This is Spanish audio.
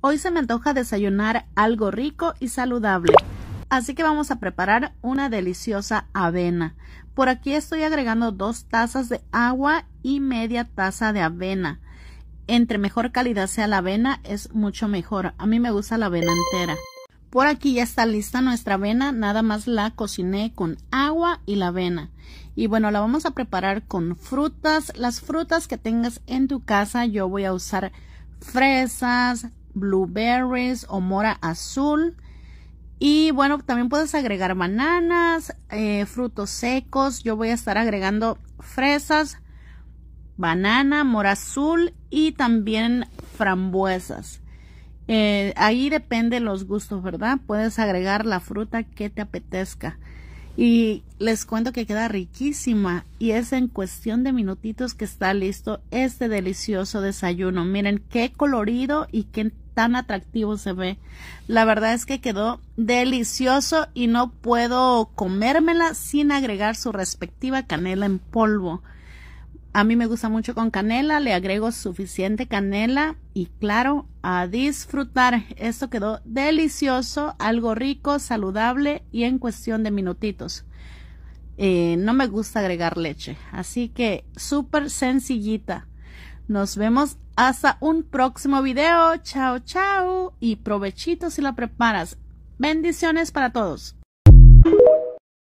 Hoy se me antoja desayunar algo rico y saludable, así que vamos a preparar una deliciosa avena. Por aquí estoy agregando dos tazas de agua y media taza de avena. Entre mejor calidad sea la avena, es mucho mejor. A mí me gusta la avena entera. Por aquí ya está lista nuestra avena, nada más la cociné con agua y la avena. Y bueno, la vamos a preparar con frutas, las frutas que tengas en tu casa. Yo voy a usar fresas, blueberries o mora azul. Y bueno, también puedes agregar bananas, eh, frutos secos. Yo voy a estar agregando fresas, banana, mora azul y también frambuesas. Eh, ahí depende los gustos, ¿verdad? Puedes agregar la fruta que te apetezca. Y les cuento que queda riquísima y es en cuestión de minutitos que está listo este delicioso desayuno. Miren qué colorido y qué tan atractivo se ve. La verdad es que quedó delicioso y no puedo comérmela sin agregar su respectiva canela en polvo. A mí me gusta mucho con canela, le agrego suficiente canela y claro, a disfrutar. Esto quedó delicioso, algo rico, saludable y en cuestión de minutitos. Eh, no me gusta agregar leche, así que súper sencillita. Nos vemos hasta un próximo video. Chao, chao. Y provechito si la preparas. Bendiciones para todos.